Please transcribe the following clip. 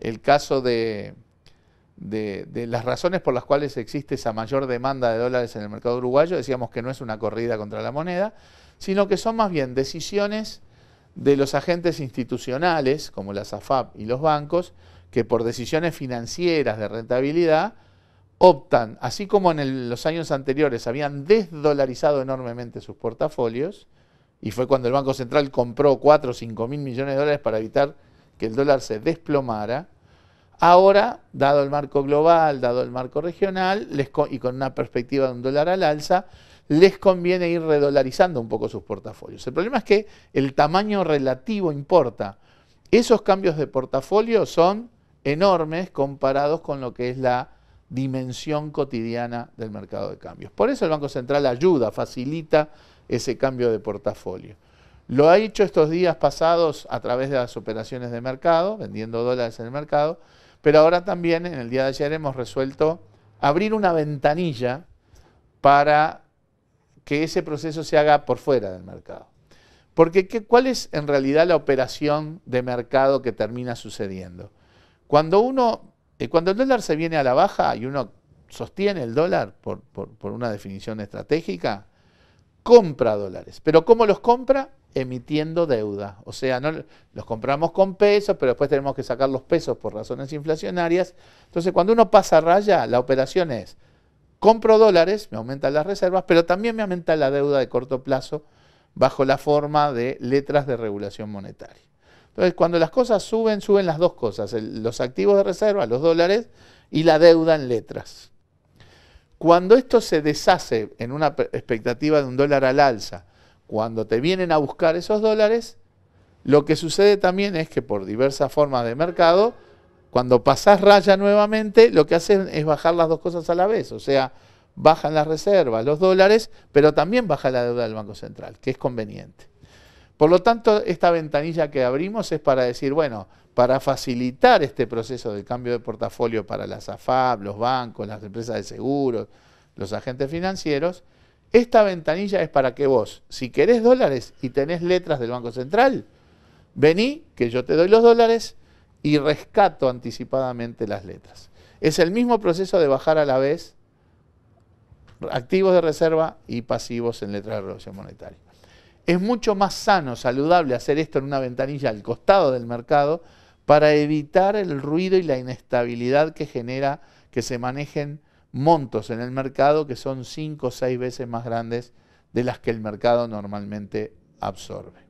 el caso de, las razones por las cuales existe esa mayor demanda de dólares en el mercado uruguayo, decíamos que no es una corrida contra la moneda, sino que son más bien decisiones de los agentes institucionales, como la SAFAP y los bancos, que por decisiones financieras de rentabilidad optan, así como en los años anteriores habían desdolarizado enormemente sus portafolios, y fue cuando el Banco Central compró 4 o 5 mil millones de dólares para evitar que el dólar se desplomara, ahora, dado el marco global, dado el marco regional, y con una perspectiva de un dólar al alza, les conviene ir redolarizando un poco sus portafolios. El problema es que el tamaño relativo importa. Esos cambios de portafolio son enormes comparados con lo que es la dimensión cotidiana del mercado de cambios. Por eso el Banco Central ayuda, facilita ese cambio de portafolio. Lo ha hecho estos días pasados a través de las operaciones de mercado, vendiendo dólares en el mercado, pero ahora también en el día de ayer hemos resuelto abrir una ventanilla para que ese proceso se haga por fuera del mercado. Porque ¿cuál es en realidad la operación de mercado que termina sucediendo? Cuando uno, eh, cuando el dólar se viene a la baja y uno sostiene el dólar por una definición estratégica, compra dólares. ¿Pero cómo los compra? Emitiendo deuda. O sea, no, los compramos con pesos, pero después tenemos que sacar los pesos por razones inflacionarias. Entonces, cuando uno pasa raya, la operación es, compro dólares, me aumentan las reservas, pero también me aumenta la deuda de corto plazo bajo la forma de letras de regulación monetaria. Entonces, cuando las cosas suben, suben las dos cosas, los activos de reserva, los dólares, y la deuda en letras. Cuando esto se deshace en una expectativa de un dólar al alza, cuando te vienen a buscar esos dólares, lo que sucede también es que por diversas formas de mercado, cuando pasás raya nuevamente, lo que hacen es bajar las dos cosas a la vez. O sea, bajan las reservas, los dólares, pero también baja la deuda del Banco Central, que es conveniente. Por lo tanto, esta ventanilla que abrimos es para decir, bueno, para facilitar este proceso del cambio de portafolio para las AFAB, los bancos, las empresas de seguros, los agentes financieros, esta ventanilla es para que vos, si querés dólares y tenés letras del Banco Central, vení, que yo te doy los dólares y rescato anticipadamente las letras. Es el mismo proceso de bajar a la vez activos de reserva y pasivos en letras de reducción monetaria. Es mucho más sano, saludable hacer esto en una ventanilla al costado del mercado para evitar el ruido y la inestabilidad que genera que se manejen montos en el mercado que son cinco o seis veces más grandes de las que el mercado normalmente absorbe.